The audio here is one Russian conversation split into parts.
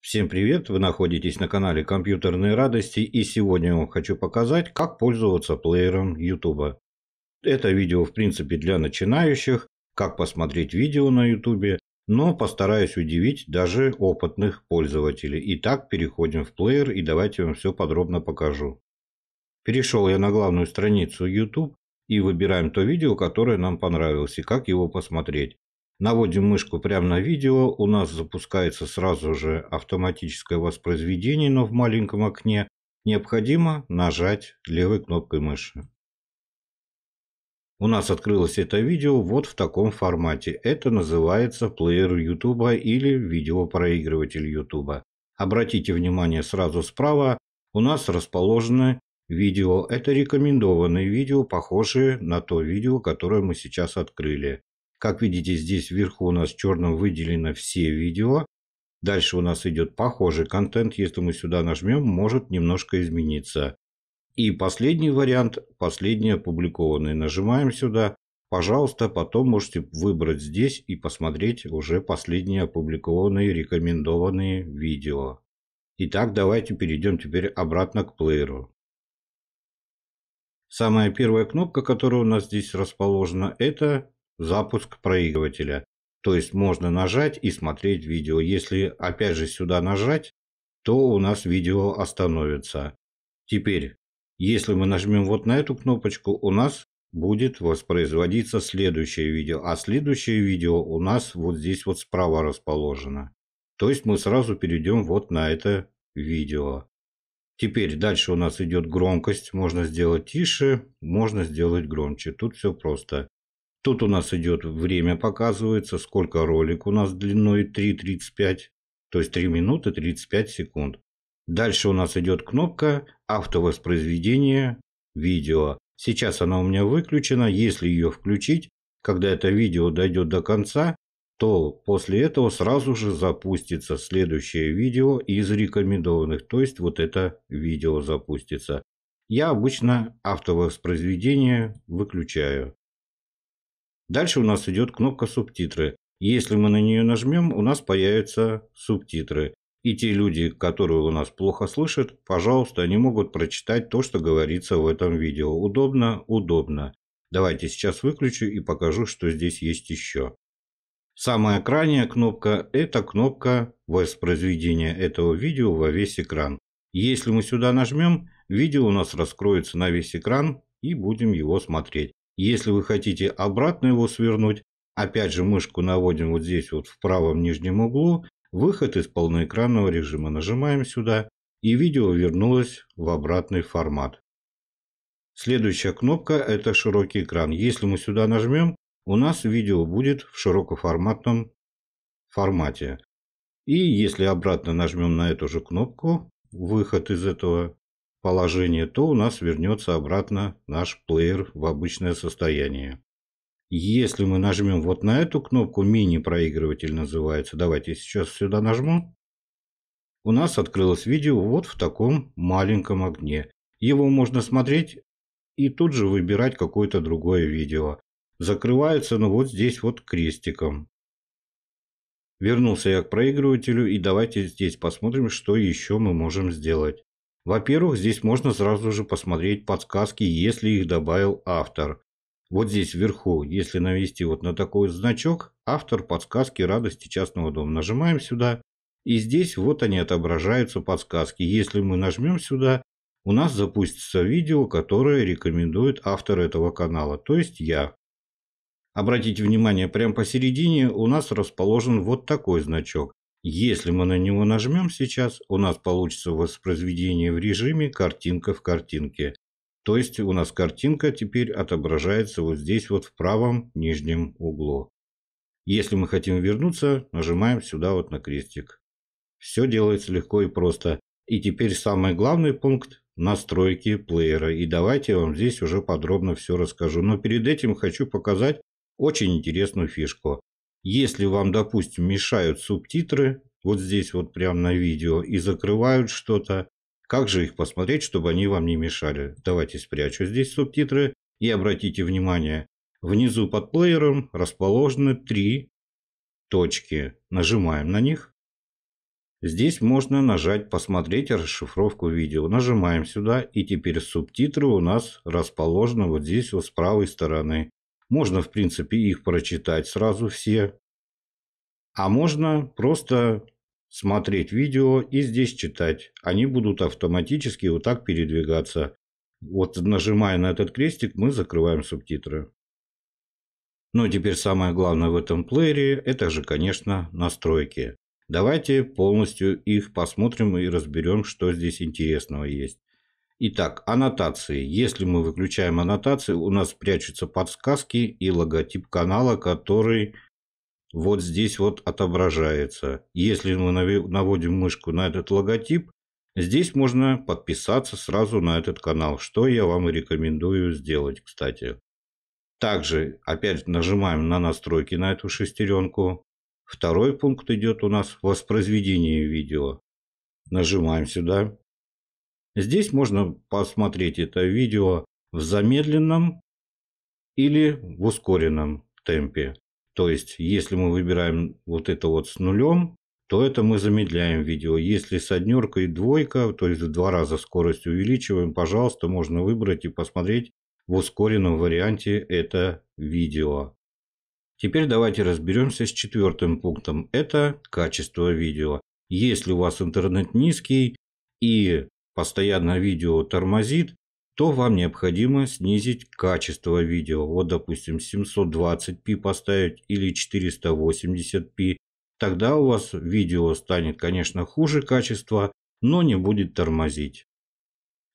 Всем привет, вы находитесь на канале Компьютерные Радости и сегодня я вам хочу показать, как пользоваться плеером YouTube. Это видео в принципе для начинающих, как посмотреть видео на YouTube, но постараюсь удивить даже опытных пользователей. Итак, переходим в плеер и давайте вам все подробно покажу. Перешел я на главную страницу YouTube и выбираем то видео, которое нам понравилось и как его посмотреть. Наводим мышку прямо на видео, у нас запускается сразу же автоматическое воспроизведение, но в маленьком окне необходимо нажать левой кнопкой мыши. У нас открылось это видео вот в таком формате. Это называется плеер YouTube или видеопроигрыватель YouTube. Обратите внимание, сразу справа у нас расположены видео. Это рекомендованные видео, похожие на то видео, которое мы сейчас открыли. Как видите, здесь вверху у нас черным выделено все видео. Дальше у нас идет похожий контент. Если мы сюда нажмем, может немножко измениться. И последний вариант, последний опубликованный. Нажимаем сюда. Пожалуйста, потом можете выбрать здесь и посмотреть уже последние опубликованные рекомендованные видео. Итак, давайте перейдем теперь обратно к плееру. Самая первая кнопка, которая у нас здесь расположена, это запуск проигрывателя. То есть можно нажать и смотреть видео. Если опять же сюда нажать, то у нас видео остановится. Теперь, если мы нажмем вот на эту кнопочку, у нас будет воспроизводиться следующее видео. А следующее видео у нас вот здесь вот справа расположено. То есть мы сразу перейдем вот на это видео. Теперь дальше у нас идет громкость. Можно сделать тише, можно сделать громче. Тут все просто. Тут у нас идет время показывается, сколько ролик у нас длиной 3.35, то есть 3 минуты 35 секунд. Дальше у нас идет кнопка автовоспроизведения видео». Сейчас она у меня выключена. Если ее включить, когда это видео дойдет до конца, то после этого сразу же запустится следующее видео из рекомендованных, то есть вот это видео запустится. Я обычно автовоспроизведение выключаю. Дальше у нас идет кнопка «Субтитры». Если мы на нее нажмем, у нас появятся субтитры. И те люди, которые у нас плохо слышат, пожалуйста, они могут прочитать то, что говорится в этом видео. Удобно? Удобно. Давайте сейчас выключу и покажу, что здесь есть еще. Самая крайняя кнопка – это кнопка воспроизведения этого видео во весь экран. Если мы сюда нажмем, видео у нас раскроется на весь экран и будем его смотреть. Если вы хотите обратно его свернуть, опять же мышку наводим вот здесь вот в правом нижнем углу, выход из полноэкранного режима нажимаем сюда, и видео вернулось в обратный формат. Следующая кнопка – это широкий экран. Если мы сюда нажмем, у нас видео будет в широкоформатном формате. И если обратно нажмем на эту же кнопку, выход из этого положение, то у нас вернется обратно наш плеер в обычное состояние. Если мы нажмем вот на эту кнопку, мини-проигрыватель называется, давайте сейчас сюда нажму, у нас открылось видео вот в таком маленьком огне Его можно смотреть и тут же выбирать какое-то другое видео. Закрывается ну вот здесь вот крестиком. Вернулся я к проигрывателю и давайте здесь посмотрим, что еще мы можем сделать. Во-первых, здесь можно сразу же посмотреть подсказки, если их добавил автор. Вот здесь вверху, если навести вот на такой значок, автор подсказки радости частного дома. Нажимаем сюда, и здесь вот они отображаются подсказки. Если мы нажмем сюда, у нас запустится видео, которое рекомендует автор этого канала, то есть я. Обратите внимание, прямо посередине у нас расположен вот такой значок. Если мы на него нажмем сейчас, у нас получится воспроизведение в режиме картинка в картинке. То есть у нас картинка теперь отображается вот здесь вот в правом нижнем углу. Если мы хотим вернуться, нажимаем сюда вот на крестик. Все делается легко и просто. И теперь самый главный пункт – настройки плеера. И давайте я вам здесь уже подробно все расскажу. Но перед этим хочу показать очень интересную фишку. Если вам, допустим, мешают субтитры, вот здесь вот прямо на видео, и закрывают что-то, как же их посмотреть, чтобы они вам не мешали? Давайте спрячу здесь субтитры и обратите внимание, внизу под плеером расположены три точки. Нажимаем на них. Здесь можно нажать «Посмотреть расшифровку видео». Нажимаем сюда, и теперь субтитры у нас расположены вот здесь вот с правой стороны. Можно, в принципе, их прочитать сразу все. А можно просто смотреть видео и здесь читать. Они будут автоматически вот так передвигаться. Вот нажимая на этот крестик, мы закрываем субтитры. Но ну, а теперь самое главное в этом плеере – это же, конечно, настройки. Давайте полностью их посмотрим и разберем, что здесь интересного есть. Итак, аннотации. Если мы выключаем аннотации, у нас прячутся подсказки и логотип канала, который вот здесь вот отображается. Если мы наводим мышку на этот логотип, здесь можно подписаться сразу на этот канал, что я вам рекомендую сделать, кстати. Также опять нажимаем на настройки на эту шестеренку. Второй пункт идет у нас воспроизведение видео. Нажимаем сюда. Здесь можно посмотреть это видео в замедленном или в ускоренном темпе. То есть, если мы выбираем вот это вот с нулем, то это мы замедляем видео. Если с однеркой двойка, то есть в два раза скорость увеличиваем, пожалуйста, можно выбрать и посмотреть в ускоренном варианте это видео. Теперь давайте разберемся с четвертым пунктом. Это качество видео. Если у вас интернет низкий и постоянно видео тормозит, то вам необходимо снизить качество видео. Вот, допустим, 720p поставить или 480p. Тогда у вас видео станет, конечно, хуже качества, но не будет тормозить.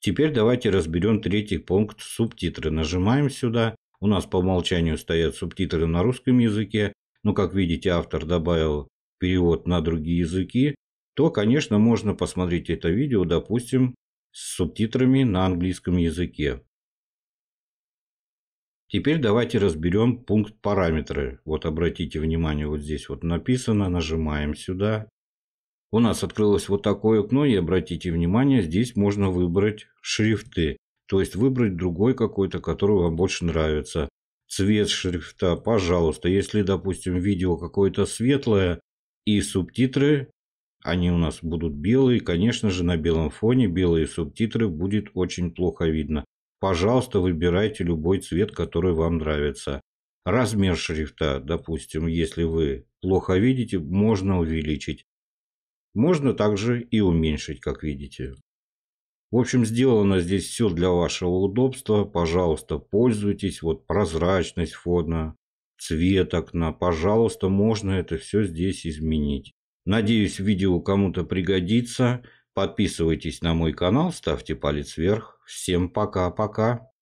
Теперь давайте разберем третий пункт субтитры. Нажимаем сюда. У нас по умолчанию стоят субтитры на русском языке, но как видите автор добавил перевод на другие языки то, конечно, можно посмотреть это видео, допустим, с субтитрами на английском языке. Теперь давайте разберем пункт параметры. Вот обратите внимание, вот здесь вот написано, нажимаем сюда. У нас открылось вот такое окно, и обратите внимание, здесь можно выбрать шрифты. То есть выбрать другой какой-то, который вам больше нравится. Цвет шрифта, пожалуйста. Если, допустим, видео какое-то светлое и субтитры они у нас будут белые, конечно же, на белом фоне белые субтитры будет очень плохо видно. Пожалуйста, выбирайте любой цвет, который вам нравится. Размер шрифта, допустим, если вы плохо видите, можно увеличить. Можно также и уменьшить, как видите. В общем, сделано здесь все для вашего удобства. Пожалуйста, пользуйтесь. Вот прозрачность фона, цвет окна. Пожалуйста, можно это все здесь изменить. Надеюсь, видео кому-то пригодится. Подписывайтесь на мой канал, ставьте палец вверх. Всем пока-пока.